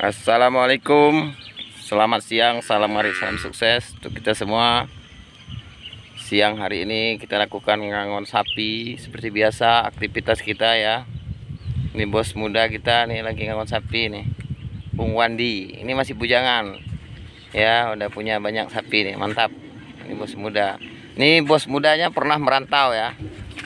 Assalamualaikum Selamat siang, salam hari, salam sukses Untuk kita semua Siang hari ini kita lakukan ngangon sapi Seperti biasa aktivitas kita ya Ini bos muda kita nih lagi ngangon sapi nih Bung Wandi, ini masih bujangan Ya udah punya banyak sapi nih, mantap Ini bos muda Ini bos mudanya pernah merantau ya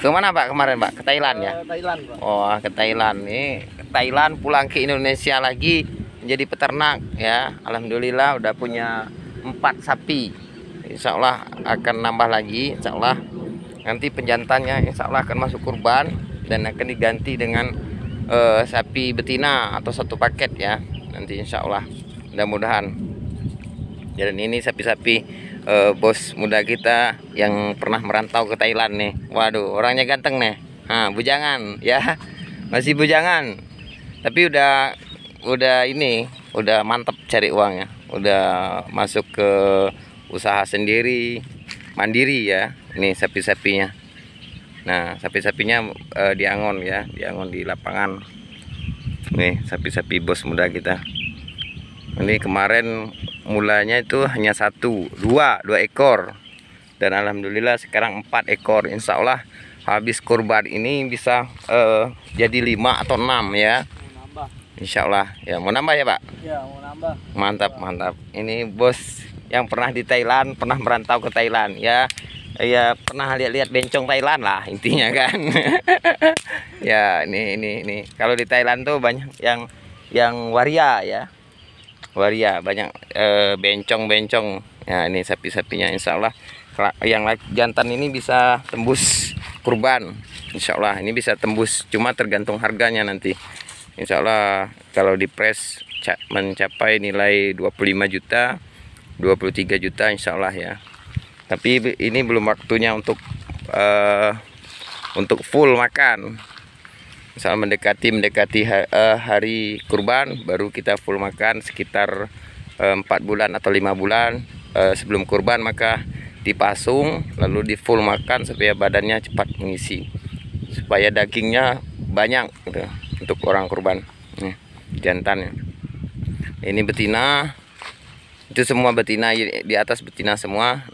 Kemana Pak kemarin Pak? Ke Thailand ya? Eh, Thailand Pak Oh ke Thailand nih Thailand pulang ke Indonesia lagi jadi peternak ya alhamdulillah udah punya empat sapi Insya Allah akan nambah lagi Insya Allah nanti penjantannya Insya Allah akan masuk kurban dan akan diganti dengan uh, sapi betina atau satu paket ya nanti Insya Allah mudah-mudahan ya, dan ini sapi-sapi uh, bos muda kita yang pernah merantau ke Thailand nih waduh orangnya ganteng nih nah, bujangan ya masih bujangan tapi udah udah ini udah mantep cari uangnya udah masuk ke usaha sendiri mandiri ya ini sapi-sapinya nah sapi-sapinya e, eh, diangon ya diangon di lapangan nih sapi-sapi bos muda kita ini kemarin mulanya itu hanya satu dua dua ekor dan alhamdulillah sekarang empat ekor insya Allah habis kurban ini bisa e, jadi lima atau enam ya Insya Allah ya mau nambah ya Pak ya mau nambah mantap ya. mantap ini bos yang pernah di Thailand pernah merantau ke Thailand ya ya pernah lihat-lihat bencong Thailand lah intinya kan ya ini ini ini kalau di Thailand tuh banyak yang yang waria ya waria banyak eh, bencong bencong ya ini sapi-sapinya Insya Allah yang jantan ini bisa tembus kurban Insya Allah ini bisa tembus cuma tergantung harganya nanti Insya Allah kalau di press mencapai nilai 25 juta 23 juta insya Allah ya tapi ini belum waktunya untuk uh, untuk full makan misal mendekati mendekati eh, hari, kurban baru kita full makan sekitar eh, empat 4 bulan atau 5 bulan uh, sebelum kurban maka dipasung lalu di full makan supaya badannya cepat mengisi supaya dagingnya banyak gitu untuk orang kurban ya, nih, ya. ini betina itu semua betina di atas betina semua